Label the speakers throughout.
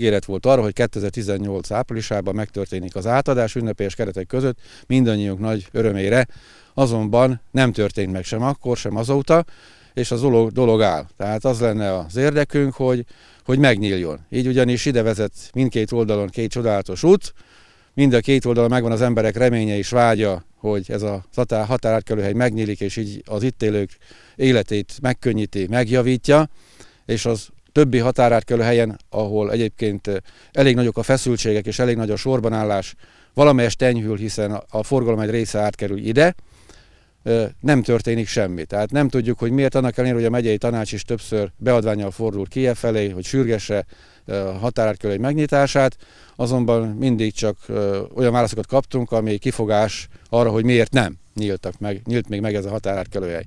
Speaker 1: ígéret volt arra, hogy 2018 áprilisában megtörténik az átadás ünnepélyes keretek között mindannyiunk nagy örömére, azonban nem történt meg sem akkor, sem azóta, és az dolog, dolog áll. Tehát az lenne az érdekünk, hogy, hogy megnyíljon. Így ugyanis ide vezet mindkét oldalon két csodálatos út, mind a két oldalon megvan az emberek reménye és vágya, hogy ez a határátkelőhely megnyílik, és így az itt élők életét megkönnyíti, megjavítja, és az többi határátkelő helyen, ahol egyébként eh, elég nagyok a feszültségek és elég nagy a sorbanállás, valamelyest enyhül, hiszen a forgalom egy része átkerül ide, eh, nem történik semmi. Tehát nem tudjuk, hogy miért annak ellenére, hogy a megyei tanács is többször beadványal fordul Kiev felé, hogy sürgesse eh, határátkelő megnyitását, azonban mindig csak olyan válaszokat kaptunk, ami kifogás arra, hogy miért nem nyíltak meg, nyílt még meg ez a határátkelőhely.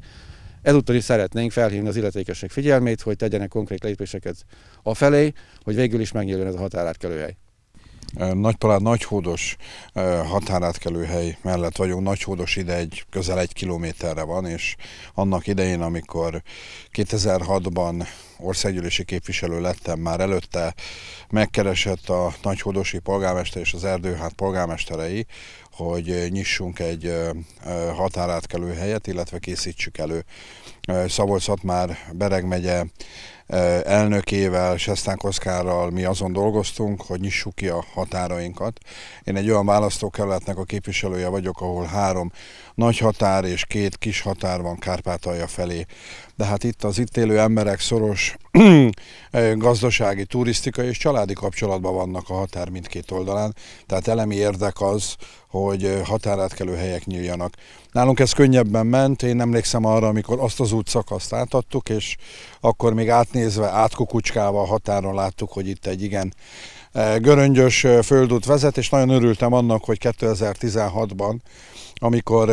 Speaker 1: Ezúttal is szeretnénk felhívni az illetékesek figyelmét, hogy tegyenek konkrét
Speaker 2: lépéseket a felé, hogy végül is megnyíljon ez a határátkelőhely. Nagypalád Nagyhódos hely mellett vagyunk. Nagyhódos ide egy, közel egy kilométerre van, és annak idején, amikor 2006-ban országgyűlési képviselő lettem, már előtte megkeresett a Nagyhódosi polgármester és az Erdőhát polgármesterei, hogy nyissunk egy határátkelő helyet, illetve készítsük elő. Szabolcs már Bereg megye elnökével, Sestán Koszkárral mi azon dolgoztunk, hogy nyissuk ki a határainkat. Én egy olyan választókerületnek a képviselője vagyok, ahol három nagy határ és két kis határ van Kárpátalja felé de hát itt az itt élő emberek szoros eh, gazdasági, turisztikai és családi kapcsolatban vannak a határ mindkét oldalán, tehát elemi érdek az, hogy eh, határátkelő helyek nyíljanak. Nálunk ez könnyebben ment, én emlékszem arra, amikor azt az útszakaszt átadtuk, és akkor még átnézve, a határon láttuk, hogy itt egy igen eh, göröngyös földút vezet, és nagyon örültem annak, hogy 2016-ban, amikor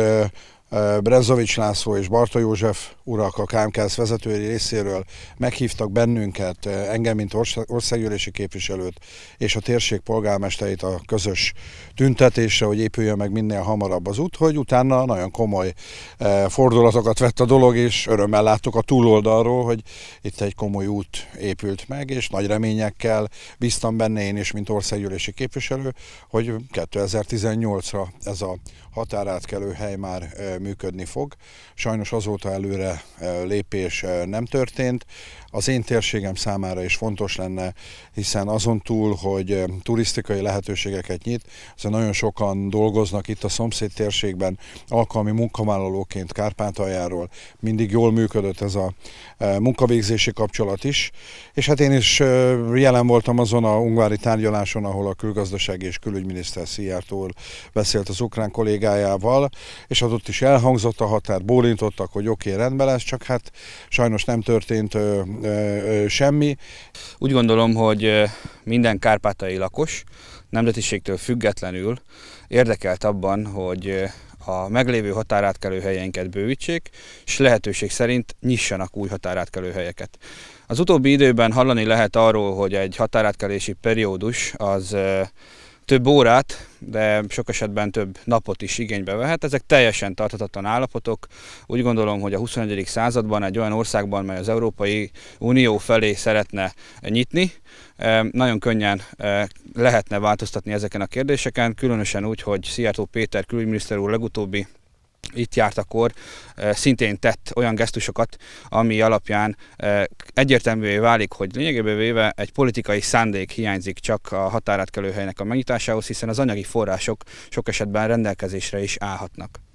Speaker 2: Brezovics László és Barta József urak a KMKSZ vezetői részéről meghívtak bennünket, engem, mint országgyűlési képviselőt és a térség polgármestereit a közös tüntetésre, hogy épüljön meg minél hamarabb az út, hogy utána nagyon komoly fordulatokat vett a dolog, és örömmel láttuk a túloldalról, hogy itt egy komoly út épült meg, és nagy reményekkel bíztam benne én is, mint országgyűlési képviselő, hogy 2018-ra ez a határátkelő hely már működni fog. Sajnos azóta előre lépés nem történt. Az én térségem számára is fontos lenne, hiszen azon túl, hogy turisztikai lehetőségeket nyit, azért nagyon sokan dolgoznak itt a szomszéd térségben alkalmi munkavállalóként Kárpátaljáról. Mindig jól működött ez a munkavégzési kapcsolat is. És hát én is jelen voltam azon a ungvári tárgyaláson, ahol a külgazdasági és külügyminiszter Szijjártól beszélt az ukrán kollégájával, és adott is el elhangzott a határ,
Speaker 3: bólintottak, hogy oké, okay, rendben lesz, csak hát sajnos nem történt ö, ö, ö, semmi. Úgy gondolom, hogy minden kárpátai lakos nemzetiségtől függetlenül érdekelt abban, hogy a meglévő határátkelő helyeinket bővítsék, és lehetőség szerint nyissanak új határátkelő helyeket. Az utóbbi időben hallani lehet arról, hogy egy határátkelési periódus az több órát, de sok esetben több napot is igénybe vehet. Ezek teljesen tarthatatlan állapotok. Úgy gondolom, hogy a 21. században egy olyan országban, mely az Európai Unió felé szeretne nyitni, eh, nagyon könnyen eh, lehetne változtatni ezeken a kérdéseken, különösen úgy, hogy Szijjártó Péter külügyminiszter úr legutóbbi itt járt akkor, eh, szintén tett olyan gesztusokat, ami alapján eh, egyértelművé válik, hogy lényegében véve egy politikai szándék hiányzik csak a határátkelőhelynek a megnyitásához, hiszen az anyagi források sok esetben rendelkezésre is állhatnak.